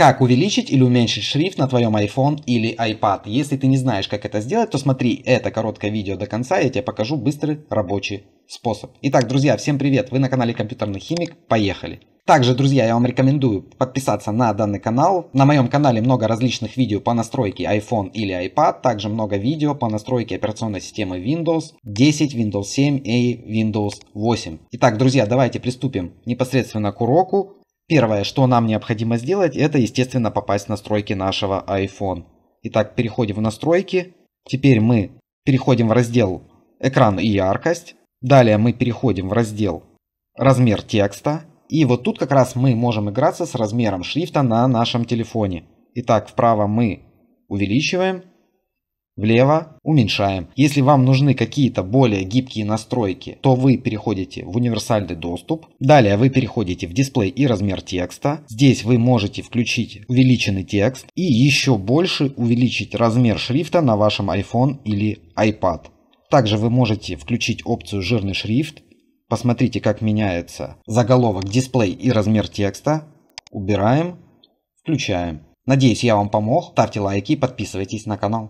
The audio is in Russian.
как увеличить или уменьшить шрифт на твоем iPhone или iPad. Если ты не знаешь, как это сделать, то смотри это короткое видео до конца, я тебе покажу быстрый рабочий способ. Итак, друзья, всем привет, вы на канале Компьютерный Химик, поехали! Также, друзья, я вам рекомендую подписаться на данный канал. На моем канале много различных видео по настройке iPhone или iPad, также много видео по настройке операционной системы Windows 10, Windows 7 и Windows 8. Итак, друзья, давайте приступим непосредственно к уроку. Первое, что нам необходимо сделать, это, естественно, попасть в настройки нашего iPhone. Итак, переходим в настройки. Теперь мы переходим в раздел «Экран и яркость». Далее мы переходим в раздел «Размер текста». И вот тут как раз мы можем играться с размером шрифта на нашем телефоне. Итак, вправо мы увеличиваем, влево, уменьшаем. Если вам нужны какие-то более гибкие настройки, то вы переходите в универсальный доступ. Далее вы переходите в дисплей и размер текста. Здесь вы можете включить увеличенный текст и еще больше увеличить размер шрифта на вашем iPhone или iPad. Также вы можете включить опцию «Жирный шрифт». Посмотрите, как меняется заголовок, дисплей и размер текста. Убираем, включаем. Надеюсь, я вам помог. Ставьте лайки, и подписывайтесь на канал.